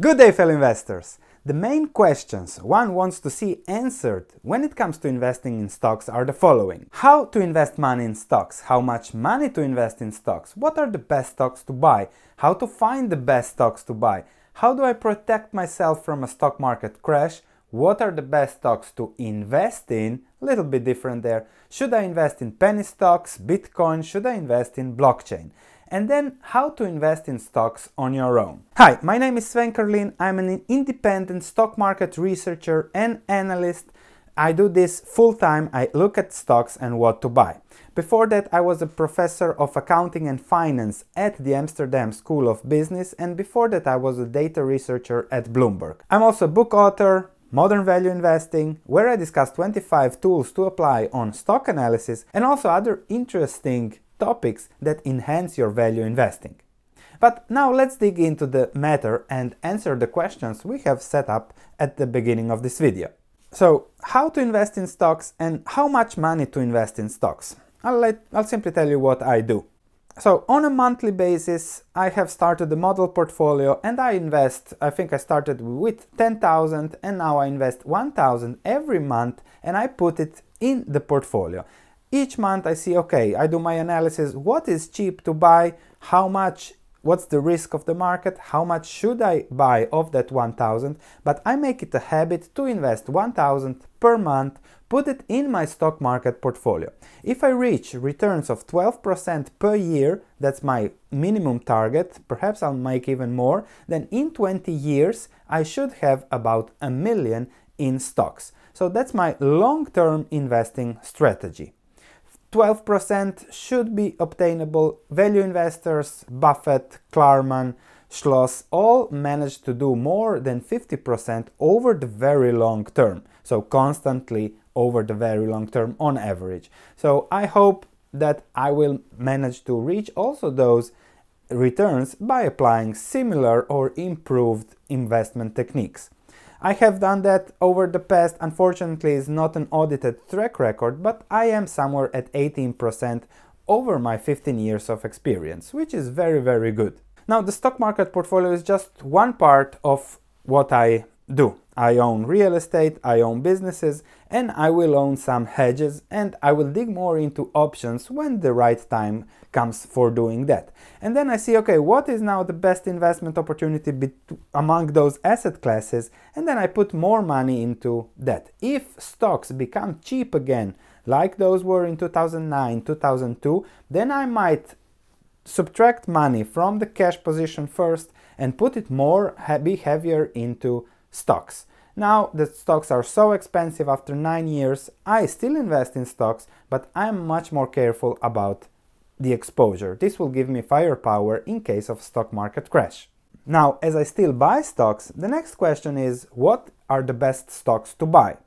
Good day, fellow investors! The main questions one wants to see answered when it comes to investing in stocks are the following. How to invest money in stocks? How much money to invest in stocks? What are the best stocks to buy? How to find the best stocks to buy? How do I protect myself from a stock market crash? What are the best stocks to invest in? A little bit different there. Should I invest in penny stocks, Bitcoin? Should I invest in blockchain? and then how to invest in stocks on your own. Hi, my name is Sven Kerlin. I'm an independent stock market researcher and analyst. I do this full time. I look at stocks and what to buy. Before that, I was a professor of accounting and finance at the Amsterdam School of Business, and before that, I was a data researcher at Bloomberg. I'm also a book author, Modern Value Investing, where I discuss 25 tools to apply on stock analysis and also other interesting topics that enhance your value investing. But now let's dig into the matter and answer the questions we have set up at the beginning of this video. So, how to invest in stocks and how much money to invest in stocks? I'll, let, I'll simply tell you what I do. So, on a monthly basis, I have started the model portfolio and I invest, I think I started with 10,000 and now I invest 1,000 every month and I put it in the portfolio each month I see, okay, I do my analysis, what is cheap to buy, how much, what's the risk of the market, how much should I buy of that 1000, but I make it a habit to invest 1000 per month, put it in my stock market portfolio. If I reach returns of 12% per year, that's my minimum target, perhaps I'll make even more, then in 20 years I should have about a million in stocks. So that's my long-term investing strategy. 12% should be obtainable. Value investors, Buffett, Klarman, Schloss all managed to do more than 50% over the very long term. So constantly over the very long term on average. So I hope that I will manage to reach also those returns by applying similar or improved investment techniques. I have done that over the past, unfortunately it's not an audited track record, but I am somewhere at 18% over my 15 years of experience, which is very, very good. Now, the stock market portfolio is just one part of what I do. I own real estate, I own businesses, and I will own some hedges and I will dig more into options when the right time comes for doing that. And then I see, okay, what is now the best investment opportunity among those asset classes? And then I put more money into that. If stocks become cheap again, like those were in 2009, 2002, then I might subtract money from the cash position first and put it more, be heavier into stocks. Now that stocks are so expensive after 9 years, I still invest in stocks, but I'm much more careful about the exposure. This will give me firepower in case of stock market crash. Now, as I still buy stocks, the next question is what are the best stocks to buy?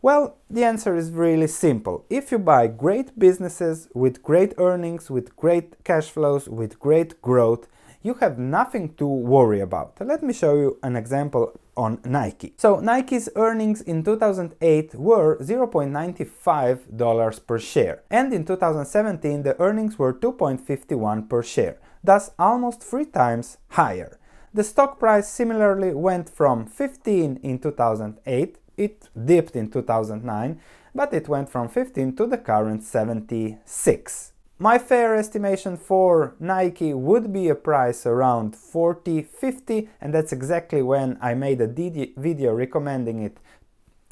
Well, the answer is really simple. If you buy great businesses with great earnings, with great cash flows, with great growth, you have nothing to worry about. Let me show you an example on Nike. So Nike's earnings in 2008 were $0.95 per share and in 2017 the earnings were 2.51 per share, thus almost three times higher. The stock price similarly went from 15 in 2008, it dipped in 2009, but it went from 15 to the current 76. My fair estimation for Nike would be a price around 40, 50 and that's exactly when I made a video recommending it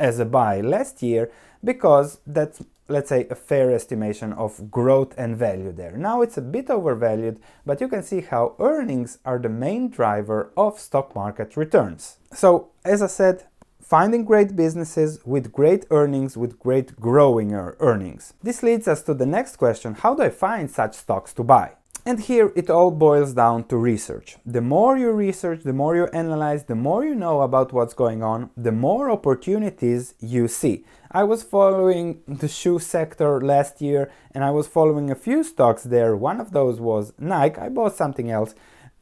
as a buy last year because that's let's say a fair estimation of growth and value there. Now it's a bit overvalued but you can see how earnings are the main driver of stock market returns. So as I said finding great businesses with great earnings, with great growing earnings. This leads us to the next question, how do I find such stocks to buy? And here it all boils down to research. The more you research, the more you analyze, the more you know about what's going on, the more opportunities you see. I was following the shoe sector last year and I was following a few stocks there. One of those was Nike. I bought something else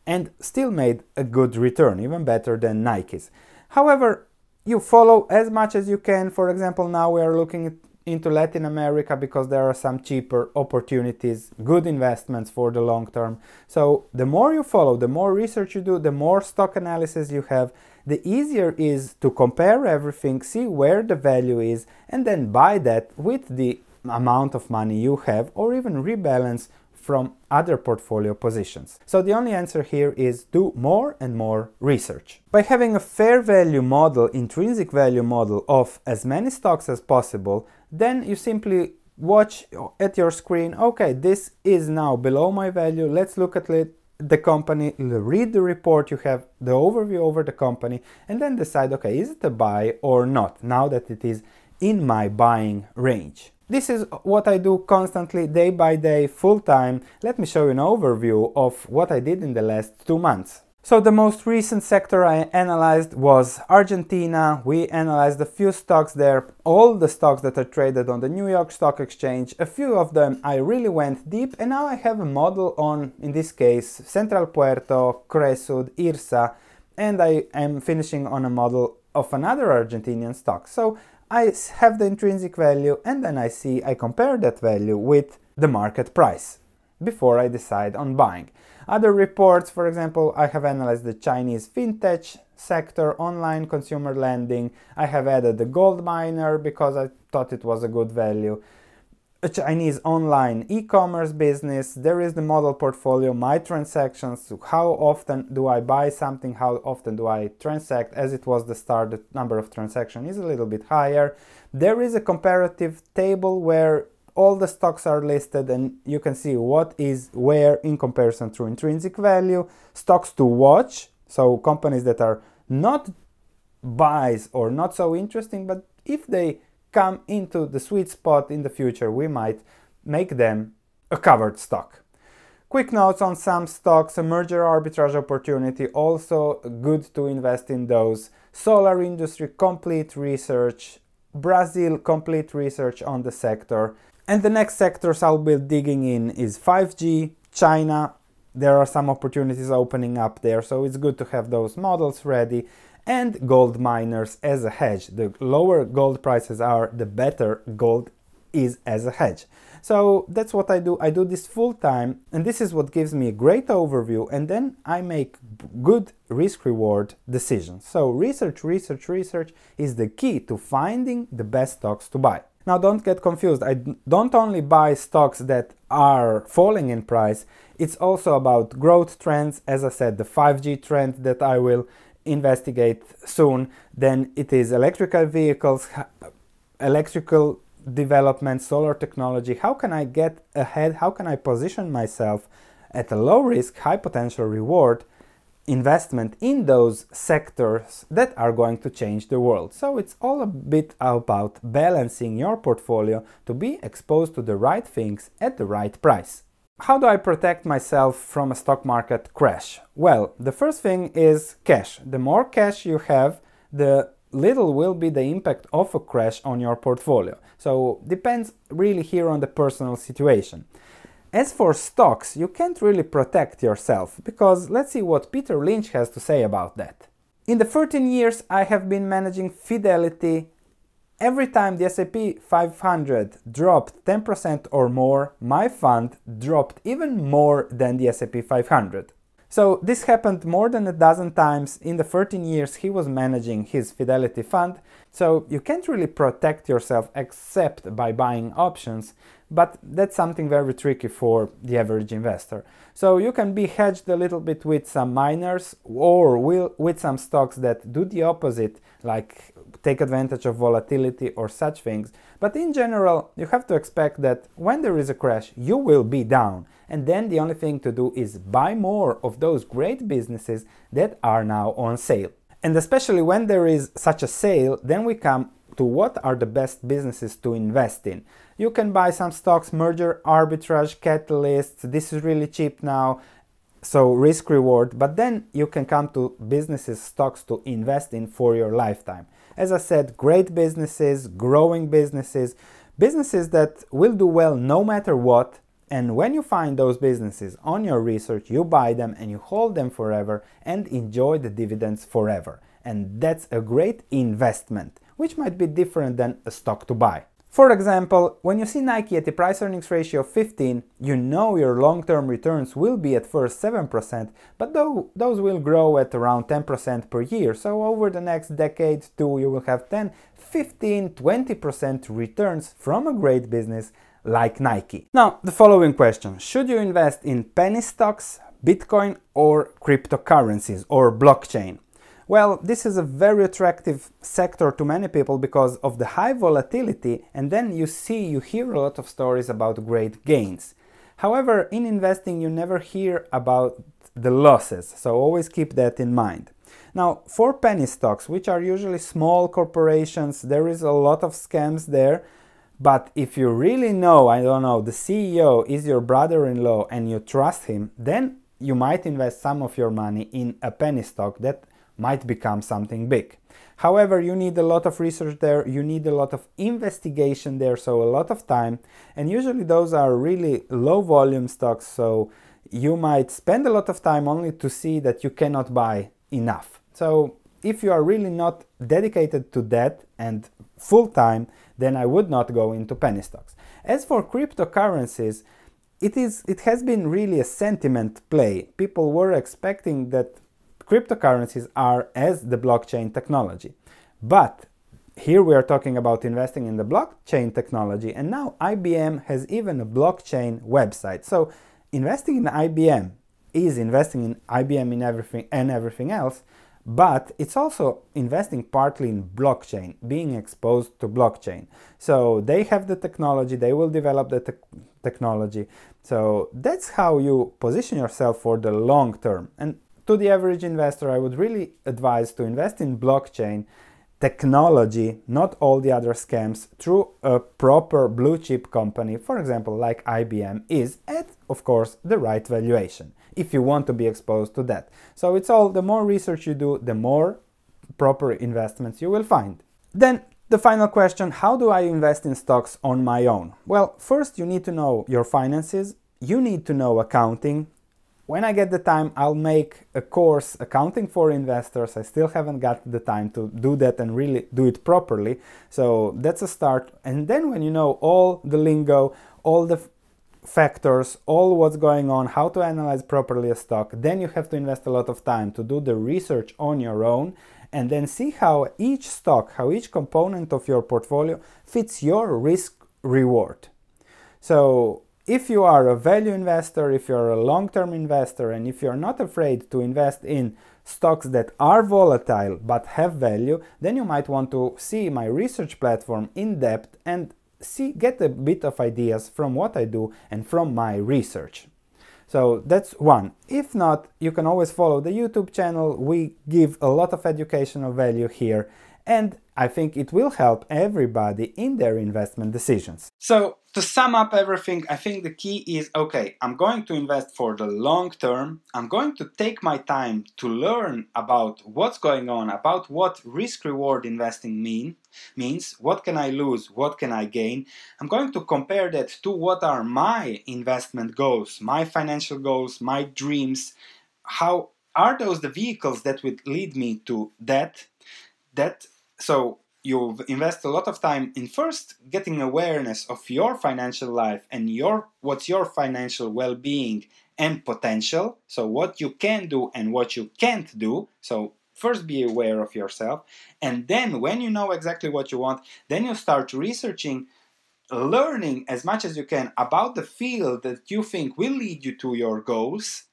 and still made a good return, even better than Nike's. However, you follow as much as you can. For example, now we are looking into Latin America because there are some cheaper opportunities, good investments for the long term. So the more you follow, the more research you do, the more stock analysis you have, the easier is to compare everything, see where the value is, and then buy that with the amount of money you have or even rebalance from other portfolio positions. So the only answer here is do more and more research. By having a fair value model, intrinsic value model of as many stocks as possible, then you simply watch at your screen, okay, this is now below my value, let's look at it the company, read the report, you have the overview over the company, and then decide okay, is it a buy or not now that it is in my buying range? This is what I do constantly, day by day, full time. Let me show you an overview of what I did in the last two months. So the most recent sector I analyzed was Argentina. We analyzed a few stocks there, all the stocks that are traded on the New York Stock Exchange. A few of them I really went deep and now I have a model on, in this case, Central Puerto, Cresud, IRSA, and I am finishing on a model of another Argentinian stock. So I have the intrinsic value and then I see I compare that value with the market price before I decide on buying. Other reports, for example, I have analyzed the Chinese fintech sector, online consumer lending. I have added the gold miner because I thought it was a good value a Chinese online e-commerce business. There is the model portfolio, my transactions, how often do I buy something, how often do I transact. As it was the start, the number of transactions is a little bit higher. There is a comparative table where all the stocks are listed and you can see what is where in comparison to intrinsic value, stocks to watch, so companies that are not buys or not so interesting, but if they come into the sweet spot in the future, we might make them a covered stock. Quick notes on some stocks, a merger arbitrage opportunity, also good to invest in those. Solar industry, complete research. Brazil, complete research on the sector. And the next sectors I'll be digging in is 5G, China. There are some opportunities opening up there, so it's good to have those models ready and gold miners as a hedge. The lower gold prices are, the better gold is as a hedge. So that's what I do. I do this full time and this is what gives me a great overview and then I make good risk reward decisions. So research, research, research is the key to finding the best stocks to buy. Now don't get confused. I don't only buy stocks that are falling in price. It's also about growth trends. As I said, the 5G trend that I will investigate soon, then it is electrical vehicles, electrical development, solar technology. How can I get ahead? How can I position myself at a low risk, high potential reward investment in those sectors that are going to change the world. So it's all a bit about balancing your portfolio to be exposed to the right things at the right price. How do I protect myself from a stock market crash? Well, the first thing is cash. The more cash you have, the little will be the impact of a crash on your portfolio. So depends really here on the personal situation. As for stocks, you can't really protect yourself because let's see what Peter Lynch has to say about that. In the 13 years I have been managing Fidelity, Every time the S&P 500 dropped 10% or more, my fund dropped even more than the S&P 500. So this happened more than a dozen times in the 13 years he was managing his Fidelity fund so you can't really protect yourself except by buying options, but that's something very tricky for the average investor. So you can be hedged a little bit with some miners or with some stocks that do the opposite, like take advantage of volatility or such things. But in general, you have to expect that when there is a crash, you will be down. And then the only thing to do is buy more of those great businesses that are now on sale. And especially when there is such a sale, then we come to what are the best businesses to invest in. You can buy some stocks, merger, arbitrage, catalysts, this is really cheap now, so risk reward, but then you can come to businesses, stocks to invest in for your lifetime. As I said, great businesses, growing businesses, businesses that will do well no matter what, and when you find those businesses on your research, you buy them and you hold them forever and enjoy the dividends forever. And that's a great investment, which might be different than a stock to buy. For example, when you see Nike at a price earnings ratio of 15, you know your long term returns will be at first 7%, but though those will grow at around 10% per year. So over the next decade, too, you will have 10, 15, 20% returns from a great business like Nike. Now, the following question. Should you invest in penny stocks, Bitcoin or cryptocurrencies or blockchain? Well, this is a very attractive sector to many people because of the high volatility and then you see, you hear a lot of stories about great gains. However, in investing you never hear about the losses, so always keep that in mind. Now, for penny stocks, which are usually small corporations, there is a lot of scams there but if you really know, I don't know, the CEO is your brother in law and you trust him, then you might invest some of your money in a penny stock that might become something big. However, you need a lot of research there, you need a lot of investigation there, so a lot of time. And usually those are really low volume stocks, so you might spend a lot of time only to see that you cannot buy enough. So if you are really not dedicated to that and full time, then I would not go into penny stocks. As for cryptocurrencies, it is it has been really a sentiment play. People were expecting that cryptocurrencies are as the blockchain technology. But here we are talking about investing in the blockchain technology and now IBM has even a blockchain website. So investing in IBM is investing in IBM in everything and everything else but it's also investing partly in blockchain, being exposed to blockchain. So they have the technology, they will develop the te technology. So that's how you position yourself for the long term. And to the average investor, I would really advise to invest in blockchain technology, not all the other scams, through a proper blue chip company, for example, like IBM is, at, of course, the right valuation if you want to be exposed to that. So it's all the more research you do, the more proper investments you will find. Then the final question, how do I invest in stocks on my own? Well, first you need to know your finances, you need to know accounting. When I get the time, I'll make a course accounting for investors. I still haven't got the time to do that and really do it properly. So that's a start. And then when you know all the lingo, all the factors, all what's going on, how to analyze properly a stock, then you have to invest a lot of time to do the research on your own and then see how each stock, how each component of your portfolio fits your risk reward. So if you are a value investor, if you're a long-term investor, and if you're not afraid to invest in stocks that are volatile but have value, then you might want to see my research platform in depth and see, get a bit of ideas from what I do and from my research. So that's one. If not, you can always follow the YouTube channel. We give a lot of educational value here and I think it will help everybody in their investment decisions. So to sum up everything, I think the key is okay, I'm going to invest for the long term. I'm going to take my time to learn about what's going on, about what risk reward investing mean, means, what can I lose, what can I gain. I'm going to compare that to what are my investment goals, my financial goals, my dreams. How are those the vehicles that would lead me to that? That so you invest a lot of time in first getting awareness of your financial life and your what's your financial well-being and potential so what you can do and what you can't do so first be aware of yourself and then when you know exactly what you want then you start researching learning as much as you can about the field that you think will lead you to your goals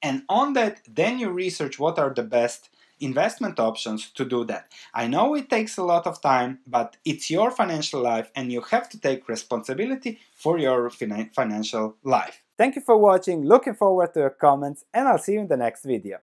and on that then you research what are the best investment options to do that. I know it takes a lot of time, but it's your financial life and you have to take responsibility for your financial life. Thank you for watching, looking forward to your comments and I'll see you in the next video.